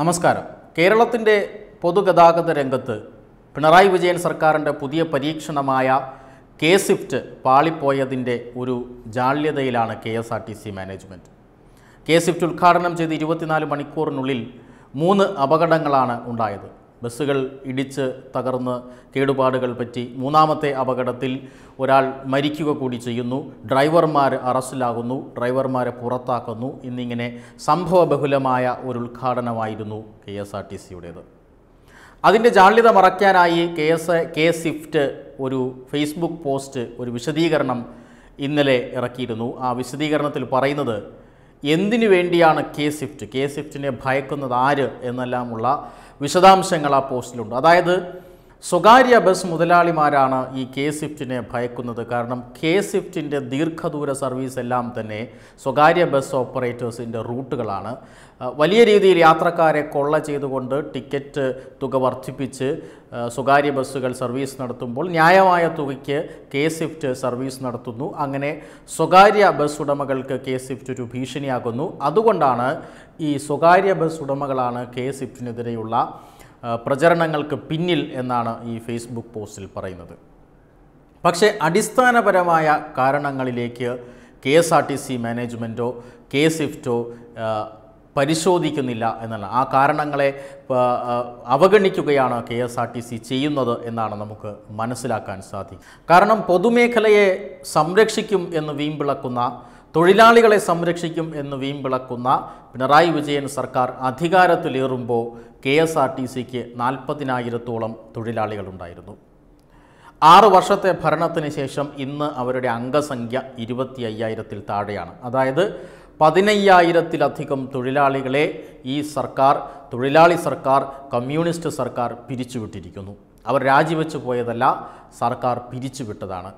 നമസ്കാരം കേരളത്തിൻ്റെ പൊതുഗതാഗത രംഗത്ത് പിണറായി വിജയൻ സർക്കാരിൻ്റെ പുതിയ പരീക്ഷണമായ കെ സിഫ്റ്റ് പാളിപ്പോയതിൻ്റെ ഒരു ജാള്യതയിലാണ് K S R T C management K Swift ഉദ്ഘാടനം ചെയ്ത് ഇരുപത്തിനാല് മണിക്കൂറിനുള്ളിൽ മൂന്ന് അപകടങ്ങളാണ് ഉണ്ടായത് ബസ്സുകൾ ഇടിച്ച് തകർന്ന് കേടുപാടുകൾ പറ്റി മൂന്നാമത്തെ അപകടത്തിൽ ഒരാൾ മരിക്കുക കൂടി ചെയ്യുന്നു ഡ്രൈവർമാർ അറസ്റ്റിലാകുന്നു ഡ്രൈവർമാരെ പുറത്താക്കുന്നു എന്നിങ്ങനെ സംഭവബഹുലമായ ഒരു ഉദ്ഘാടനമായിരുന്നു കെ എസ് ആർ ടി സിയുടേത് അതിൻ്റെ ജാള്യത മറയ്ക്കാനായി കെ എസ് കെ സിഫ്റ്റ് ഒരു ഫേസ്ബുക്ക് പോസ്റ്റ് ഒരു വിശദീകരണം ഇന്നലെ ഇറക്കിയിരുന്നു ആ വിശദീകരണത്തിൽ പറയുന്നത് എന്തിനു വേണ്ടിയാണ് കെ സ്വിഫ്റ്റ് കെ സ്വിഫ്റ്റിനെ ഭയക്കുന്നത് ആര് എന്നെല്ലാമുള്ള വിശദാംശങ്ങൾ ആ പോസ്റ്റിലുണ്ട് അതായത് സ്വകാര്യ ബസ് മുതലാളിമാരാണ് ഈ കെ സ്വിഫ്റ്റിനെ ഭയക്കുന്നത് കാരണം കെ സ്വിഫ്റ്റിൻ്റെ ദീർഘദൂര സർവീസ് എല്ലാം തന്നെ സ്വകാര്യ ബസ് ഓപ്പറേറ്റേഴ്സിൻ്റെ റൂട്ടുകളാണ് വലിയ രീതിയിൽ യാത്രക്കാരെ കൊള്ള ചെയ്തുകൊണ്ട് ടിക്കറ്റ് തുക വർദ്ധിപ്പിച്ച് സ്വകാര്യ ബസ്സുകൾ സർവീസ് നടത്തുമ്പോൾ ന്യായമായ തുകയ്ക്ക് കെ സ്വിഫ്റ്റ് സർവീസ് നടത്തുന്നു അങ്ങനെ സ്വകാര്യ ബസ് ഉടമകൾക്ക് കെ സ്വിഫ്റ്റ് ഒരു ഭീഷണിയാകുന്നു അതുകൊണ്ടാണ് ഈ സ്വകാര്യ ബസ് ഉടമകളാണ് കെ സ്വിഫ്റ്റിനെതിരെയുള്ള പ്രചരണങ്ങൾക്ക് പിന്നിൽ എന്നാണ് ഈ ഫേസ്ബുക്ക് പോസ്റ്റിൽ പറയുന്നത് പക്ഷേ അടിസ്ഥാനപരമായ കാരണങ്ങളിലേക്ക് കെ എസ് ആർ ടി സി മാനേജ്മെൻറ്റോ കെ സിഫ്റ്റോ പരിശോധിക്കുന്നില്ല എന്നല്ല ആ കാരണങ്ങളെ അവഗണിക്കുകയാണ് K S R T C ചെയ്യുന്നത് എന്നാണ് നമുക്ക് മനസ്സിലാക്കാൻ സാധിക്കും കാരണം പൊതുമേഖലയെ സംരക്ഷിക്കും എന്ന് വീമ്പിളക്കുന്ന തൊഴിലാളികളെ സംരക്ഷിക്കും എന്ന് വീമ്പിളക്കുന്ന പിണറായി വിജയൻ സർക്കാർ അധികാരത്തിലേറുമ്പോൾ കെ എസ് ആർ ടി സിക്ക് നാൽപ്പതിനായിരത്തോളം തൊഴിലാളികളുണ്ടായിരുന്നു ആറ് വർഷത്തെ ഭരണത്തിന് ശേഷം ഇന്ന് അവരുടെ അംഗസംഖ്യ ഇരുപത്തി അയ്യായിരത്തിൽ താഴെയാണ് അതായത് പതിനയ്യായിരത്തിലധികം തൊഴിലാളികളെ ഈ സർക്കാർ തൊഴിലാളി സർക്കാർ കമ്മ്യൂണിസ്റ്റ് സർക്കാർ പിരിച്ചുവിട്ടിരിക്കുന്നു അവർ രാജിവെച്ചു പോയതല്ല സർക്കാർ പിരിച്ചുവിട്ടതാണ്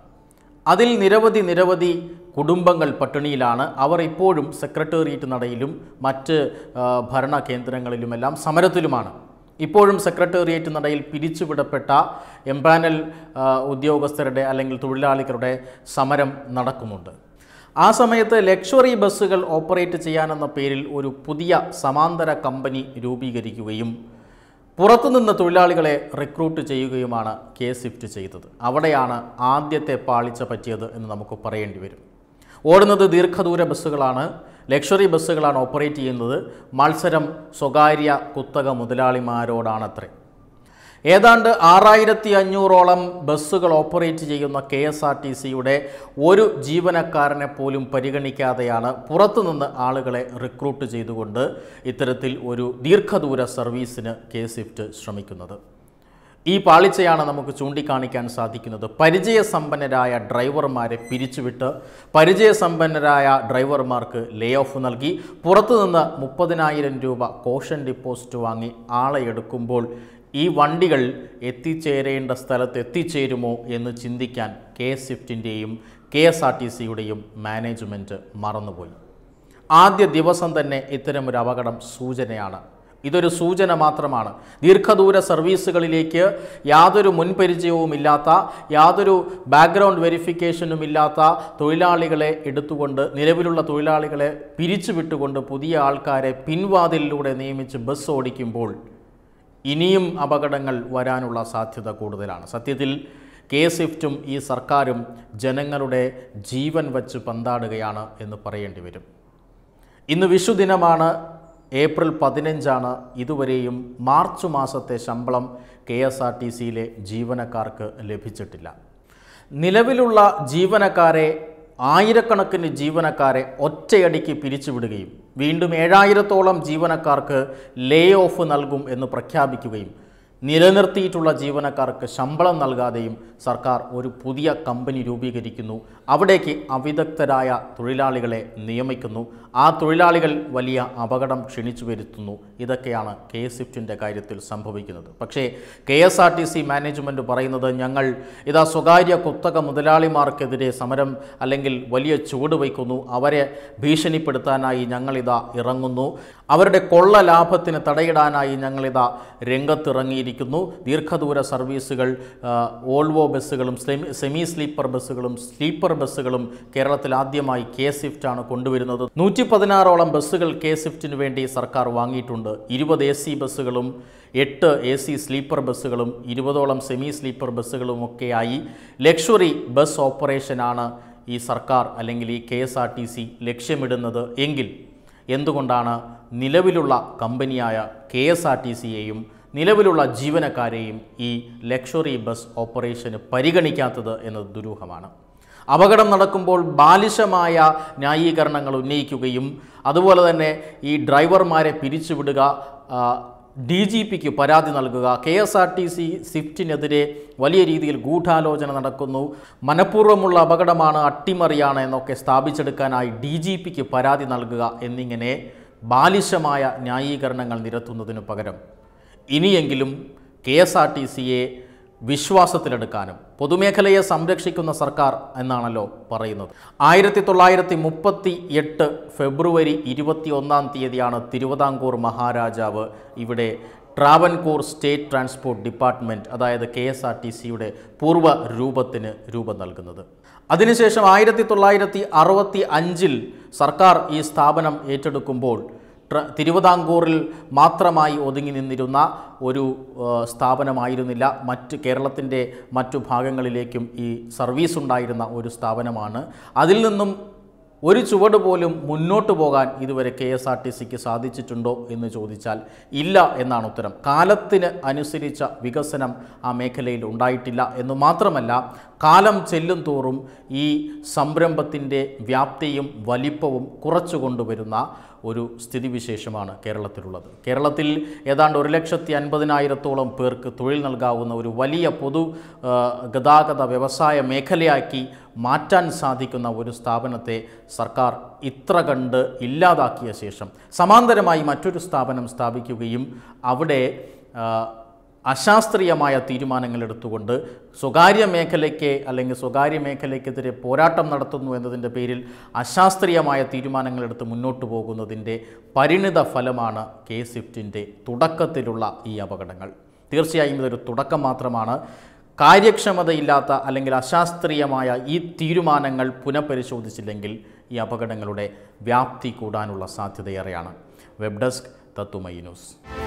അതിൽ നിരവധി നിരവധി കുടുംബങ്ങൾ പട്ടിണിയിലാണ് അവർ ഇപ്പോഴും സെക്രട്ടേറിയറ്റ് നടയിലും മറ്റ് ഭരണ കേന്ദ്രങ്ങളിലുമെല്ലാം സമരത്തിലുമാണ് ഇപ്പോഴും സെക്രട്ടേറിയറ്റ് നടയിൽ പിരിച്ചുവിടപ്പെട്ട എംപാനൽ ഉദ്യോഗസ്ഥരുടെ അല്ലെങ്കിൽ തൊഴിലാളികളുടെ സമരം നടക്കുന്നുണ്ട് ആ സമയത്ത് ലക്ഷറി ബസ്സുകൾ ഓപ്പറേറ്റ് ചെയ്യാനെന്ന പേരിൽ ഒരു പുതിയ സമാന്തര കമ്പനി രൂപീകരിക്കുകയും പുറത്തുനിന്ന് തൊഴിലാളികളെ റിക്രൂട്ട് ചെയ്യുകയുമാണ് കേസ് ഷിഫ്റ്റ് ചെയ്തത് അവിടെയാണ് ആദ്യത്തെ പാളിച്ച പറ്റിയത് എന്ന് നമുക്ക് പറയേണ്ടി വരും ഓടുന്നത് ദീർഘദൂര ബസ്സുകളാണ് ലക്ഷറി ബസ്സുകളാണ് ഓപ്പറേറ്റ് ചെയ്യുന്നത് മത്സരം സ്വകാര്യ കുത്തക മുതലാളിമാരോടാണത്രേ ഏതാണ്ട് ആറായിരത്തി അഞ്ഞൂറോളം ബസ്സുകൾ ഓപ്പറേറ്റ് ചെയ്യുന്ന കെ എസ് ആർ ടി സിയുടെ ഒരു ജീവനക്കാരനെ പോലും പരിഗണിക്കാതെയാണ് പുറത്തുനിന്ന് ആളുകളെ റിക്രൂട്ട് ചെയ്തുകൊണ്ട് ഇത്തരത്തിൽ ഒരു ദീർഘദൂര സർവീസിന് കെ സ്വിഫ്റ്റ് ശ്രമിക്കുന്നത് ഈ പാളിച്ചയാണ് നമുക്ക് ചൂണ്ടിക്കാണിക്കാൻ സാധിക്കുന്നത് പരിചയസമ്പന്നരായ ഡ്രൈവർമാരെ പിരിച്ചുവിട്ട് പരിചയസമ്പന്നരായ ഡ്രൈവർമാർക്ക് ലേ ഓഫ് നൽകി പുറത്തുനിന്ന് മുപ്പതിനായിരം രൂപ കോഷൻ ഡിപ്പോസിറ്റ് വാങ്ങി ആളെ എടുക്കുമ്പോൾ ഈ വണ്ടികൾ എത്തിച്ചേരേണ്ട സ്ഥലത്ത് എത്തിച്ചേരുമോ എന്ന് ചിന്തിക്കാൻ കെ എസ് സ്വിഫ്റ്റിൻ്റെയും കെ എസ് ആർ ടി സിയുടെയും മാനേജ്മെൻറ്റ് മറന്നുപോയി ആദ്യ ദിവസം തന്നെ ഇത്തരമൊരു അപകടം സൂചനയാണ് ഇതൊരു സൂചന മാത്രമാണ് ദീർഘദൂര സർവീസുകളിലേക്ക് യാതൊരു മുൻപരിചയവുമില്ലാത്ത യാതൊരു ബാക്ക്ഗ്രൗണ്ട് വെരിഫിക്കേഷനും ഇല്ലാത്ത തൊഴിലാളികളെ എടുത്തുകൊണ്ട് നിലവിലുള്ള തൊഴിലാളികളെ പിരിച്ചുവിട്ടുകൊണ്ട് പുതിയ ആൾക്കാരെ പിൻവാതിലിലൂടെ നിയമിച്ച് ബസ് ഓടിക്കുമ്പോൾ ഇനിയും അപകടങ്ങൾ വരാനുള്ള സാധ്യത കൂടുതലാണ് സത്യത്തിൽ കെ സ്വിഫ്റ്റും ഈ സർക്കാരും ജനങ്ങളുടെ ജീവൻ വച്ച് പന്താടുകയാണ് എന്ന് പറയേണ്ടി വരും ഇന്ന് വിഷുദിനമാണ് ഏപ്രിൽ പതിനഞ്ചാണ് ഇതുവരെയും മാർച്ച് മാസത്തെ ശമ്പളം കെ എസ് ആർ ടി സിയിലെ ജീവനക്കാർക്ക് ലഭിച്ചിട്ടില്ല നിലവിലുള്ള ജീവനക്കാരെ ആയിരക്കണക്കിന് ജീവനക്കാരെ ഒറ്റയടിക്ക് പിരിച്ചുവിടുകയും വീണ്ടും ഏഴായിരത്തോളം ജീവനക്കാർക്ക് ലേ ഓഫ് നൽകും എന്ന് പ്രഖ്യാപിക്കുകയും നിലനിർത്തിയിട്ടുള്ള ജീവനക്കാർക്ക് ശമ്പളം നൽകാതെയും സർക്കാർ ഒരു പുതിയ കമ്പനി രൂപീകരിക്കുന്നു അവിടേക്ക് അവിദഗ്ധരായ തൊഴിലാളികളെ നിയമിക്കുന്നു ആ തൊഴിലാളികൾ വലിയ അപകടം ക്ഷണിച്ചു വരുത്തുന്നു ഇതൊക്കെയാണ് കെ സ്വിഫ്റ്റിൻ്റെ കാര്യത്തിൽ സംഭവിക്കുന്നത് പക്ഷേ K S R T C management പറയുന്നത് ഞങ്ങൾ ഇതാ സ്വകാര്യ കുത്തക മുതലാളിമാർക്കെതിരെ സമരം അല്ലെങ്കിൽ വലിയ ചുവട് വയ്ക്കുന്നു അവരെ ഭീഷണിപ്പെടുത്താനായി ഞങ്ങളിതാ ഇറങ്ങുന്നു അവരുടെ കൊള്ള ലാഭത്തിന് തടയിടാനായി ഞങ്ങളിതാ രംഗത്തിറങ്ങിയിരിക്കുന്നു നൽകിയിരിക്കുന്നു ദീർഘദൂര സർവീസുകൾ ഓൾവോ ബസ്സുകളും സെമി സ്ലീപ്പർ ബസ്സുകളും സ്ലീപ്പർ ബസ്സുകളും കേരളത്തിൽ ആദ്യമായി കെ ആണ് കൊണ്ടുവരുന്നത് നൂറ്റി പതിനാറോളം ബസ്സുകൾ കെ സിഫ്റ്റിന് വേണ്ടി സർക്കാർ വാങ്ങിയിട്ടുണ്ട് ഇരുപത് എ സി ബസ്സുകളും എട്ട് എ സി സ്ലീപ്പർ ബസ്സുകളും ഇരുപതോളം സെമി സ്ലീപ്പർ ബസ്സുകളും ഒക്കെയായി ലക്ഷറി ബസ് ഓപ്പറേഷനാണ് ഈ സർക്കാർ അല്ലെങ്കിൽ ഈ K S R T C ലക്ഷ്യമിടുന്നത് എങ്കിൽ എന്തുകൊണ്ടാണ് നിലവിലുള്ള കമ്പനിയായ കെ എസ് ആർ ടി സിയെയും നിലവിലുള്ള ജീവനക്കാരെയും ഈ ലക്ഷറി ബസ് ഓപ്പറേഷന് പരിഗണിക്കാത്തത് എന്നത് ദുരൂഹമാണ് അപകടം നടക്കുമ്പോൾ ബാലിശമായ ന്യായീകരണങ്ങൾ ഉന്നയിക്കുകയും അതുപോലെ തന്നെ ഈ ഡ്രൈവർമാരെ പിരിച്ചുവിടുക ഡി ജി പിക്ക് പരാതി നൽകുക K S R T C സ്വിഫ്റ്റിനെതിരെ വലിയ രീതിയിൽ ഗൂഢാലോചന നടക്കുന്നു മനഃപൂർവ്വമുള്ള അപകടമാണ് അട്ടിമറിയാണ് എന്നൊക്കെ സ്ഥാപിച്ചെടുക്കാനായി ഡി ജി പിക്ക് പരാതി നൽകുക എന്നിങ്ങനെ ബാലിശമായ ന്യായീകരണങ്ങൾ നിരത്തുന്നതിനു പകരം ഇനിയെങ്കിലും കെ എസ് ആർ ടി സിയെ വിശ്വാസത്തിലെടുക്കാനും പൊതുമേഖലയെ സംരക്ഷിക്കുന്ന സർക്കാർ എന്നാണല്ലോ പറയുന്നത് ആയിരത്തി തൊള്ളായിരത്തി മുപ്പത്തി എട്ട് ഫെബ്രുവരി ഇരുപത്തി ഒന്നാം തീയതിയാണ് തിരുവിതാംകൂർ മഹാരാജാവ് ഇവിടെ ട്രാവൻകൂർ സ്റ്റേറ്റ് ട്രാൻസ്പോർട്ട് ഡിപ്പാർട്ട്മെൻറ്റ് അതായത് കെ എസ് ആർ ടി സിയുടെ പൂർവ്വ രൂപത്തിന് രൂപം നൽകുന്നത് അതിനുശേഷം ആയിരത്തി തൊള്ളായിരത്തി അറുപത്തി അഞ്ചിൽ സർക്കാർ ഈ സ്ഥാപനം ഏറ്റെടുക്കുമ്പോൾ തിരുവിതാംകൂറിൽ മാത്രമായി ഒതുങ്ങി നിന്നിരുന്ന ഒരു സ്ഥാപനമായിരുന്നില്ല മറ്റ് കേരളത്തിൻ്റെ മറ്റു ഭാഗങ്ങളിലേക്കും ഈ സർവീസ് ഉണ്ടായിരുന്ന ഒരു സ്ഥാപനമാണ് അതിൽ നിന്നും ഒരു ചുവട് പോലും മുന്നോട്ട് പോകാൻ ഇതുവരെ കെ എസ് ആർ ടി സിക്ക് സാധിച്ചിട്ടുണ്ടോ എന്ന് ചോദിച്ചാൽ ഇല്ല എന്നാണ് ഉത്തരം കാലത്തിന് അനുസരിച്ച വികസനം ആ മേഖലയിൽ ഉണ്ടായിട്ടില്ല എന്ന് മാത്രമല്ല കാലം ചെല്ലും തോറും ഈ സംരംഭത്തിൻ്റെ വ്യാപ്തിയും വലിപ്പവും കുറച്ചു കൊണ്ടുവരുന്ന ഒരു സ്ഥിതിവിശേഷമാണ് കേരളത്തിലുള്ളത് കേരളത്തിൽ ഏതാണ്ട് ഒരു ലക്ഷത്തി അൻപതിനായിരത്തോളം പേർക്ക് തൊഴിൽ നൽകാവുന്ന ഒരു വലിയ പൊതു ഗതാഗത വ്യവസായ മേഖലയാക്കി മാറ്റാൻ സാധിക്കുന്ന ഒരു സ്ഥാപനത്തെ സർക്കാർ ഇത്ര കണ്ട് ഇല്ലാതാക്കിയ ശേഷം സമാന്തരമായി മറ്റൊരു സ്ഥാപനം സ്ഥാപിക്കുകയും അവിടെ അശാസ്ത്രീയമായ തീരുമാനങ്ങൾ എടുത്തുകൊണ്ട് സ്വകാര്യ മേഖലയ്ക്ക് അല്ലെങ്കിൽ സ്വകാര്യ മേഖലയ്ക്കെതിരെ പോരാട്ടം നടത്തുന്നു എന്നതിൻ്റെ പേരിൽ അശാസ്ത്രീയമായ തീരുമാനങ്ങൾ എടുത്ത് മുന്നോട്ട് പോകുന്നതിൻ്റെ പരിണിത ഫലമാണ് കെ സ്വിഫ്റ്റിൻ്റെ തുടക്കത്തിലുള്ള ഈ അപകടങ്ങൾ തീർച്ചയായും ഇതൊരു തുടക്കം മാത്രമാണ് കാര്യക്ഷമതയില്ലാത്ത അല്ലെങ്കിൽ അശാസ്ത്രീയമായ ഈ തീരുമാനങ്ങൾ പുനഃപരിശോധിച്ചില്ലെങ്കിൽ ഈ അപകടങ്ങളുടെ വ്യാപ്തി കൂടാനുള്ള സാധ്യതയേറെയാണ് വെബ് ഡെസ്ക് തത്തുമൈ ന്യൂസ്